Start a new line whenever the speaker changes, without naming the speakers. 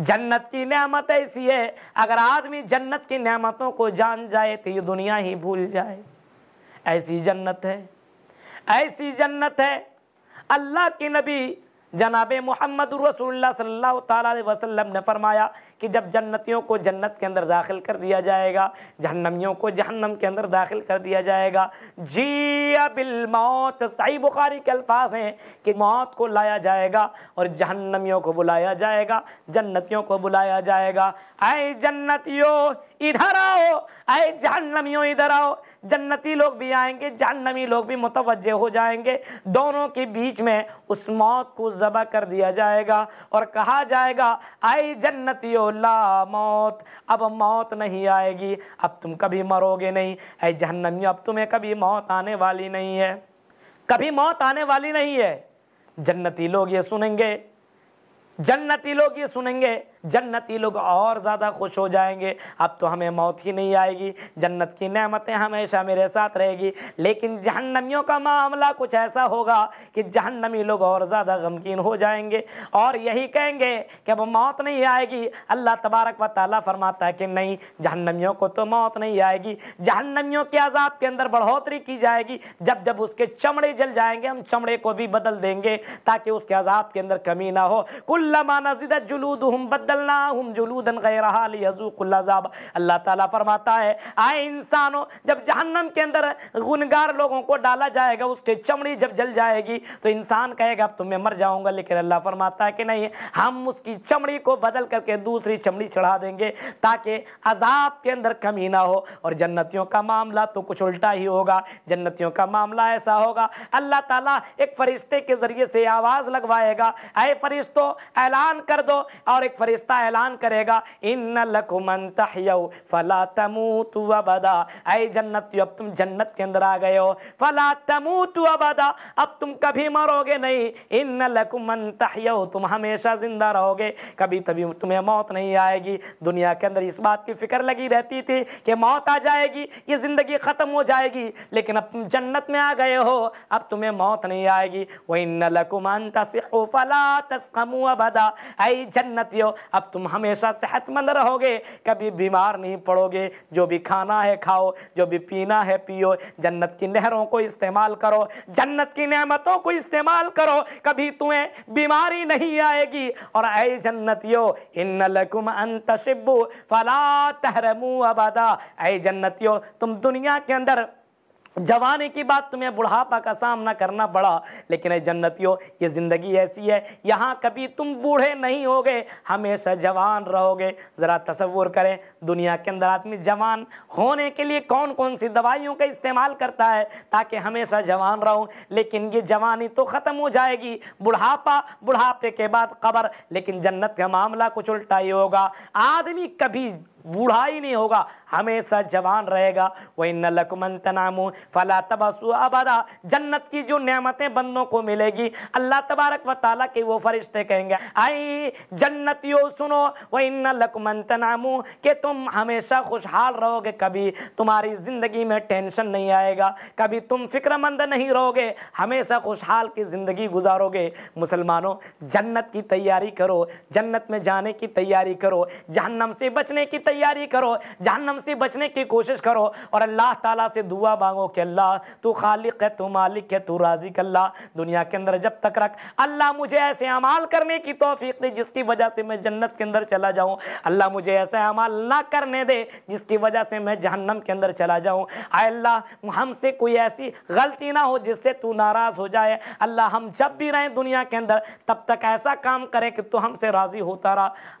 जन्नत की नेमत ऐसी है अगर आदमी जन्नत की नेमतों को जान जाए तो ये दुनिया ही भूल जाए ऐसी जन्नत है ऐसी जन्नत है अल्लाह के नबी जनाब मोहम्मद रसूलुल्लाह सल्लल्लाहु अलैहि वसल्लम ने फरमाया कि जब जन्नतियों को जन्नत के अंदर दाखिल कर दिया जाएगा जहन्नमियों को जहन्नम के अंदर दाखिल कर दिया जाएगा जिया बिल मौत सही बुखारी के अल्फाज हैं कि मौत को लाया जाएगा और जहन्नमियों को बुलाया जाएगा जन्नतियों को बुलाया जाएगा आए जन्नतियों इधर आओ आए जहन्नमियों इधर आओ जन्नती लोग भी आएंगे जहन्नमी लोग भी मुतवजह हो जाएंगे दोनों के बीच में उस मौत को ज़बा कर दिया जाएगा और कहा जाएगा आए जन्नतियों ला मौत अब मौत नहीं आएगी अब तुम कभी मरोगे नहीं ऐ जहन्नमी अब तुम्हें कभी मौत आने वाली नहीं है कभी मौत आने वाली नहीं है जन्नती लोग ये सुनेंगे जन्नती लोग ये सुनेंगे जन्नती लोग और ज़्यादा खुश हो जाएंगे अब तो हमें मौत ही नहीं आएगी जन्नत की नेमतें हमेशा मेरे साथ रहेगी लेकिन जहन्नमियों का मामला कुछ ऐसा होगा कि जहन्नमी लोग और ज़्यादा गमगीन हो जाएंगे और यही कहेंगे कि अब मौत नहीं आएगी अल्लाह तबारक व ताली फरमाता है कि नहीं जहन्नमियों को तो मौत नहीं आएगी जहन्नमियों के अजाब के अंदर बढ़ोतरी की जाएगी जब जब उसके चमड़े जल जाएंगे हम चमड़े को भी बदल देंगे ताकि उसके अजाब के अंदर कमी ना हो कुल अल्लाह ताला फरमाता है आए इंसानों जब जहन्नम के अंदर गुनगार लोगों को डाला जाएगा उसकी चमड़ी जब जल जाएगी तो इंसान कहेगा अब तो मैं मर लेकिन अल्लाह फरमाता है कि नहीं हम उसकी चमड़ी को बदल करके दूसरी चमड़ी चढ़ा देंगे ताकि अजाब के अंदर कमी ना हो और जन्नतियों का मामला तो कुछ उल्टा ही होगा जन्नतियों का मामला ऐसा होगा अल्लाह ताला एक फरिश्ते के ज़रिए से आवाज़ लगवाएगा अरे फरिश्तों ऐलान कर दो और एक फरिश्ता ऐलान करेगा इन लखुमन तहयो फला तमू तू अबदा अय जन्नत अब तुम जन्नत के अंदर आ गए हो फला तमू तू अबदा अब तुम कभी मरोगे नहीं इन लखुमन तहयो तुम हमेशा ज़िंदा रहोगे कभी तभी तुम्हें मौत नहीं आएगी दुनिया के अंदर इस बात की फ़िक्र लगी रहती थी कि मौत आ जाएगी ये ज़िंदगी ख़त्म हो जाएगी लेकिन अब तुम जन्नत में आ गए हो अब तुम्हें मौत नहीं आएगी वही न लकुमन तस्ला तस्मू अब अबदा आई जन्नतियो अब तुम हमेशा सेहतमंद रहोगे कभी बीमार नहीं पड़ोगे जो भी खाना है खाओ जो भी पीना है पियो जन्नत की नहरों को इस्तेमाल करो जन्नत की नेमतों को इस्तेमाल करो कभी तुम्हें बीमारी नहीं आएगी और अय जन्नतियो इन लकुम अंतशिबू फला तहरमू अबदा अय जन्नतियो तुम दुनिया के अंदर जवानी की बात तुम्हें बुढ़ापा का सामना करना पड़ा लेकिन जन्नतियों ये ज़िंदगी ऐसी है यहाँ कभी तुम बूढ़े नहीं होगे हमेशा जवान रहोगे ज़रा तस्वुर करें दुनिया के अंदर आदमी जवान होने के लिए कौन कौन सी दवाइयों का इस्तेमाल करता है ताकि हमेशा जवान रहूँ लेकिन ये जवानी तो ख़त्म हो जाएगी बुढ़ापा बुढ़ापे के बाद खबर लेकिन जन्नत का मामला कुछ उल्टा ही होगा आदमी कभी बूढ़ा ही नहीं होगा हमेशा जवान रहेगा वही न लकमन फला तबसु अबादा जन्नत की जो नियामतें बंदों को मिलेगी अल्लाह तबारक व के वो फरिश्ते कहेंगे आई जन्नतियों सुनो वही न लकमन कि तुम हमेशा खुशहाल रहोगे कभी तुम्हारी ज़िंदगी में टेंशन नहीं आएगा कभी तुम फिक्रमंद नहीं रहोगे हमेशा खुशहाल की ज़िंदगी गुजारोगे मुसलमानों जन्नत की तैयारी करो जन्नत में जाने की तैयारी करो जहन्नम से बचने की तैयारी करो जहनम से बचने की कोशिश करो और अल्लाह ताला से दुआ मांगो कि अल्लाह तू खालिक है तू मालिक है तू राजिक अल्लाह दुनिया के अंदर जब तक रख अल्लाह मुझे ऐसे अमाल करने की तोफ़ी दे जिसकी वजह से मैं जन्नत के अंदर चला जाऊँ अल्लाह मुझे ऐसे अमाल ना करने दे जिसकी वजह से मैं जहन्नम के अंदर चला जाऊँ आय अल्लाह हमसे कोई ऐसी गलती ना हो जिससे तू नाराज़ हो जाए अल्लाह हम जब भी रहें दुनिया के अंदर तब तक ऐसा काम करें कि तू हमसे राज़ी होता रहा